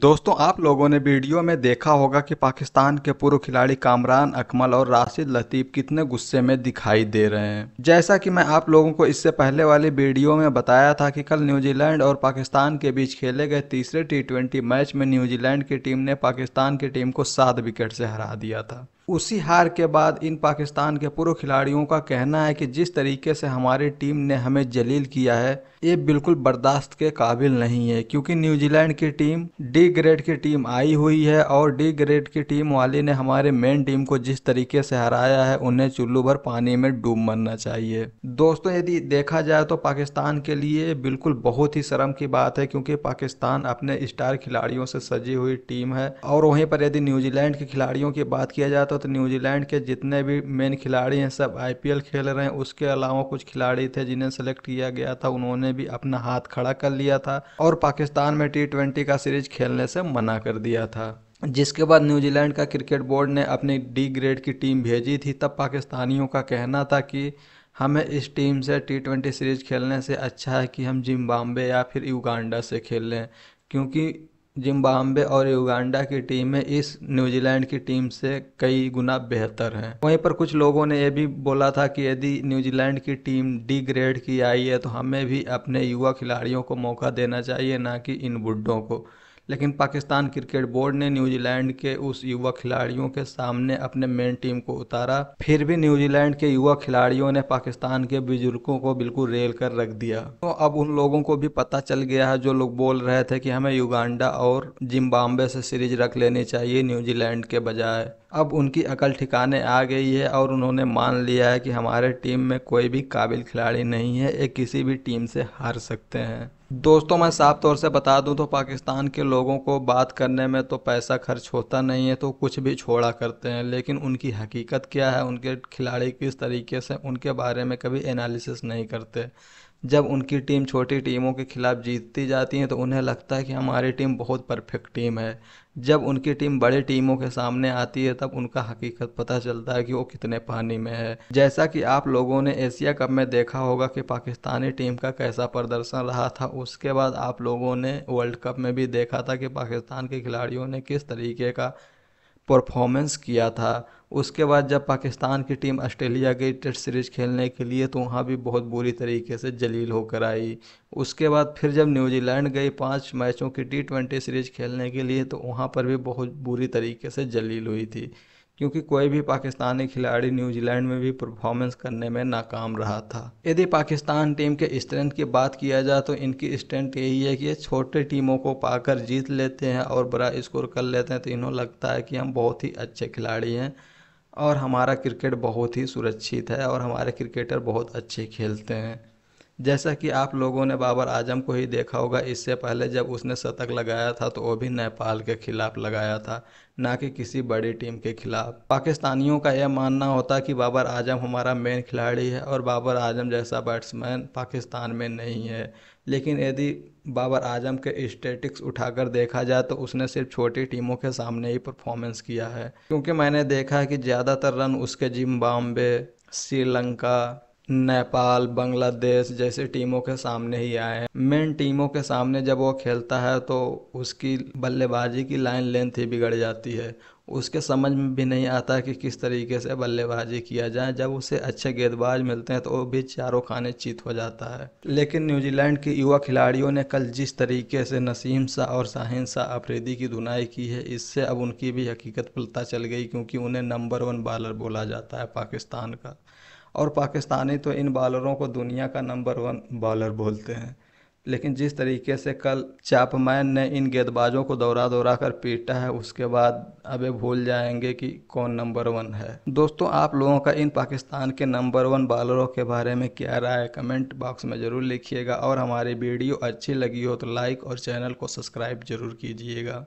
दोस्तों आप लोगों ने वीडियो में देखा होगा कि पाकिस्तान के पूर्व खिलाड़ी कामरान अकमल और राशिद लतीफ कितने गुस्से में दिखाई दे रहे हैं जैसा कि मैं आप लोगों को इससे पहले वाली वीडियो में बताया था कि कल न्यूजीलैंड और पाकिस्तान के बीच खेले गए तीसरे टी मैच में न्यूजीलैंड की टीम ने पाकिस्तान की टीम को सात विकेट से हरा दिया था उसी हार के बाद इन पाकिस्तान के पूर्व खिलाड़ियों का कहना है कि जिस तरीके से हमारी टीम ने हमें जलील किया है ये बिल्कुल बर्दाश्त के काबिल नहीं है क्योंकि न्यूजीलैंड की टीम डी ग्रेड की टीम आई हुई है और डी ग्रेड की टीम वाले ने हमारे मेन टीम को जिस तरीके से हराया है उन्हें चुल्लू भर पानी में डूब मरना चाहिए दोस्तों यदि देखा जाए तो पाकिस्तान के लिए बिल्कुल बहुत ही शर्म की बात है क्योंकि पाकिस्तान अपने स्टार खिलाड़ियों से सजी हुई टीम है और वहीं पर यदि न्यूजीलैंड के खिलाड़ियों की बात किया जाए तो तो, तो न्यूजीलैंड के जितने भी मेन खिलाड़ी हैं सब आईपीएल खेल रहे हैं उसके अलावा कुछ खिलाड़ी थे जिन्हें सेलेक्ट किया गया था उन्होंने भी अपना हाथ खड़ा कर लिया था और पाकिस्तान में टी का सीरीज खेलने से मना कर दिया था जिसके बाद न्यूजीलैंड का क्रिकेट बोर्ड ने अपनी डी ग्रेड की टीम भेजी थी तब पाकिस्तानियों का कहना था कि हमें इस टीम से टी ट्वेंटी सीरीज़ खेलने से अच्छा है कि हम जिम्बाब्वे या फिर युगांडा से खेल लें क्योंकि जिम्बाब्वे और युगांडा की टीमें इस न्यूजीलैंड की टीम से कई गुना बेहतर हैं वहीं पर कुछ लोगों ने यह भी बोला था कि यदि न्यूजीलैंड की टीम डी ग्रेड की आई है तो हमें भी अपने युवा खिलाड़ियों को मौका देना चाहिए ना कि इन बुड्ढों को लेकिन पाकिस्तान क्रिकेट बोर्ड ने न्यूजीलैंड के उस युवा खिलाड़ियों के सामने अपने मेन टीम को उतारा फिर भी न्यूजीलैंड के युवा खिलाड़ियों ने पाकिस्तान के बुजुर्गों को बिल्कुल रेल कर रख दिया तो अब उन लोगों को भी पता चल गया है जो लोग बोल रहे थे कि हमें युगांडा और जिम्बाब्वे से सीरीज रख लेनी चाहिए न्यूजीलैंड के बजाय अब उनकी अकल ठिकाने आ गई है और उन्होंने मान लिया है कि हमारे टीम में कोई भी काबिल खिलाड़ी नहीं है ये किसी भी टीम से हार सकते हैं दोस्तों मैं साफ तौर से बता दूं तो पाकिस्तान के लोगों को बात करने में तो पैसा खर्च होता नहीं है तो कुछ भी छोड़ा करते हैं लेकिन उनकी हकीकत क्या है उनके खिलाड़ी किस तरीके से उनके बारे में कभी एनालिसिस नहीं करते जब उनकी टीम छोटी टीमों के खिलाफ जीतती जाती है तो उन्हें लगता है कि हमारी टीम बहुत परफेक्ट टीम है जब उनकी टीम बड़े टीमों के सामने आती है तब उनका हकीकत पता चलता है कि वो कितने पानी में है जैसा कि आप लोगों ने एशिया कप में देखा होगा कि पाकिस्तानी टीम का कैसा प्रदर्शन रहा था उसके बाद आप लोगों ने वर्ल्ड कप में भी देखा था कि पाकिस्तान के खिलाड़ियों ने किस तरीके का परफॉर्मेंस किया था उसके बाद जब पाकिस्तान की टीम ऑस्ट्रेलिया गई टेस्ट सीरीज़ खेलने के लिए तो वहाँ भी बहुत बुरी तरीके से जलील होकर आई उसके बाद फिर जब न्यूजीलैंड गई पांच मैचों की टी ट्वेंटी सीरीज़ खेलने के लिए तो वहाँ पर भी बहुत बुरी तरीके से जलील हुई थी क्योंकि कोई भी पाकिस्तानी खिलाड़ी न्यूजीलैंड में भी परफॉर्मेंस करने में नाकाम रहा था यदि पाकिस्तान टीम के स्ट्रेंथ की बात किया जाए तो इनकी स्ट्रेंथ यही है कि ये छोटे टीमों को पाकर जीत लेते हैं और बड़ा स्कोर कर लेते हैं तो इन्हों लगता है कि हम बहुत ही अच्छे खिलाड़ी हैं और हमारा क्रिकेट बहुत ही सुरक्षित है और हमारे क्रिकेटर बहुत अच्छे खेलते हैं जैसा कि आप लोगों ने बाबर आजम को ही देखा होगा इससे पहले जब उसने शतक लगाया था तो वो भी नेपाल के खिलाफ लगाया था ना कि किसी बड़ी टीम के खिलाफ पाकिस्तानियों का यह मानना होता कि बाबर आजम हमारा मेन खिलाड़ी है और बाबर आजम जैसा बैट्समैन पाकिस्तान में नहीं है लेकिन यदि बाबर आजम के स्टेटिक्स उठाकर देखा जाए तो उसने सिर्फ छोटी टीमों के सामने ही परफॉर्मेंस किया है क्योंकि मैंने देखा है कि ज़्यादातर रन उसके जिम्बाब्वे श्रीलंका नेपाल बांग्लादेश जैसे टीमों के सामने ही आए हैं मेन टीमों के सामने जब वो खेलता है तो उसकी बल्लेबाजी की लाइन लेंथ ही बिगड़ जाती है उसके समझ में भी नहीं आता कि किस तरीके से बल्लेबाजी किया जाए जब उसे अच्छे गेंदबाज मिलते हैं तो वो भी चारों खाने चीत हो जाता है लेकिन न्यूजीलैंड के युवा खिलाड़ियों ने कल जिस तरीके से नसीम शाह और शाहिन शाह अफरीदी की धुनाई की है इससे अब उनकी भी हकीकत पुलता चल गई क्योंकि उन्हें नंबर वन बॉलर बोला जाता है पाकिस्तान का और पाकिस्तानी तो इन बॉलरों को दुनिया का नंबर वन बॉलर बोलते हैं लेकिन जिस तरीके से कल चैपमैन ने इन गेंदबाजों को दौरा दौरा कर पीटा है उसके बाद अबे भूल जाएंगे कि कौन नंबर वन है दोस्तों आप लोगों का इन पाकिस्तान के नंबर वन बॉलरों के बारे में क्या राय कमेंट बॉक्स में ज़रूर लिखिएगा और हमारी वीडियो अच्छी लगी हो तो लाइक और चैनल को सब्सक्राइब जरूर कीजिएगा